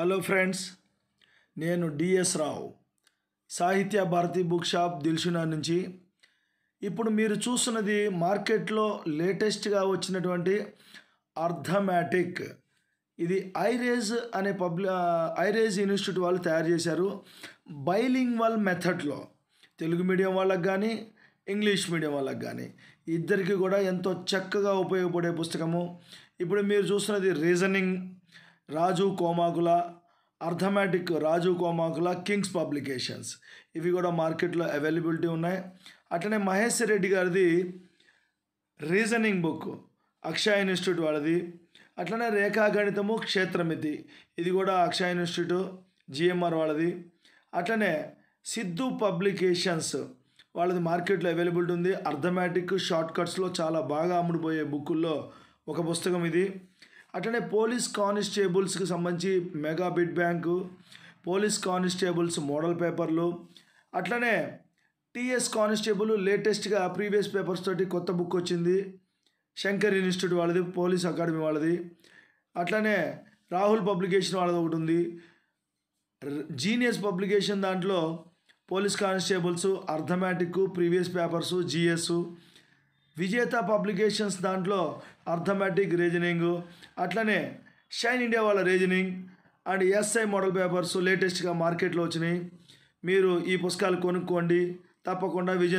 hello friends నేను D S Rao Sahitya Bharati book shop దిల్సునా నుంచి ఇప్పుడు మీరు చూస్తున్నది మార్కెట్లో లేటెస్ట్గా వచ్చినటువంటి అర్థమ్యాటిక్ ఇది ఐరేజ్ అనే పబ్లి ఐరేజ్ ఇన్స్టిట్యూట్ వాళ్ళు తయారు చేశారు బైలింగ్వల్ మెథడ్లో తెలుగు మీడియం వాళ్ళకి కానీ ఇంగ్లీష్ మీడియం వాళ్ళకి కానీ ఇద్దరికి కూడా ఎంతో చక్కగా ఉపయోగపడే పుస్తకము ఇప్పుడు మీరు చూస్తున్నది reasoning Raju Komakula arithmetic Raju Komakula Kings publications ఇవి కూడా మార్కెట్లో అవైలబిలిటీ ఉన్నాయి అట్లనే మహేష్ రెడ్డి గారిది రీజనింగ్ బుక్ అక్షయ ఇన్స్టిట్యూట్ వాళ్ళది అట్లనే రేఖాగణితము క్షేత్రమితి ఇది కూడా అక్షయ ఇన్స్టిట్యూట్ జిఎంఆర్ వాళ్ళది అట్లనే సిద్ధు పబ్లికేషన్స్ వాళ్ళది మార్కెట్లో అవైలబిలిటీ ఉంది అర్థమేటిక్ షార్ట్ కట్స్లో చాలా బాగా అమ్ముడుపోయే బుక్కుల్లో ఒక పుస్తకం ఇది అట్లనే పోలీస్ కానిస్టేబుల్స్కి సంబంధించి mega bid bank police constables model పేపర్లు అట్లనే టీఎస్ కానిస్టేబుల్ లేటెస్ట్గా ప్రీవియస్ పేపర్స్ తోటి కొత్త బుక్ వచ్చింది శంకర్ ఇన్స్టిట్యూట్ వాళ్ళది పోలీస్ అకాడమీ వాళ్ళది అట్లనే రాహుల్ పబ్లికేషన్ వాళ్ళది ఒకటి ఉంది జీనియస్ పబ్లికేషన్ దాంట్లో police constables arithmetic previous papers GS Vijetha publications దాంట్లో అర్థమెటిక్ రీజనింగ్ అట్లనే షైన్ ఇండియా వాళ్ళ reasoning and SI model papers లేటెస్ట్గా మార్కెట్లో వచ్చినాయి మీరు ఈ పుస్తకాలు కొనుక్కోండి తప్పకుండా విజయ